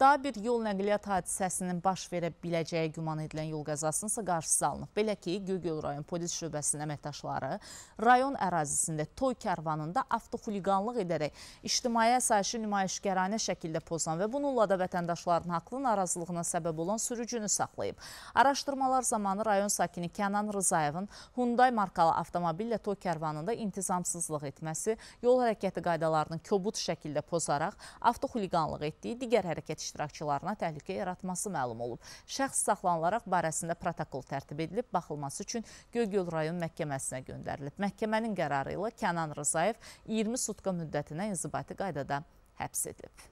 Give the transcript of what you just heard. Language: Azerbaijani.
Daha bir yol nəqliyyat hadisəsinin baş verə biləcəyi güman edilən yol qəzasının isə qarşısı alınıb. Belə ki, Gögöl rayon polis şöbəsinin əməkdaşları rayon ərazisində toy kərvanında avtoxuliqanlıq edərək ictimai əsayişi nümayişgəranə şəkildə pozan və bununla da vətəndaşların haqlı narazılığına səbəb olan sürücünü saxlayıb. Araşdırmalar zamanı rayon sakini Kənan Rızayevin Hyundai markalı avtomobillə toy kərvanında intizamsızlıq etməsi, yol hərəkəti qaydalarını kobud şəkildə pozaraq avtoxuliqanlıq etdiyi digər hərəkət işləri iştirakçılarına təhlükə yaratması məlum olub. Şəxs saxlanılaraq barəsində protokol tərtib edilib, baxılması üçün Göygöl rayon məhkəməsinə göndərilib. Məhkəmənin qərarı ilə Kənan Rızayev 20 sutqa müddətinə inzibati qaydada həbs edilib.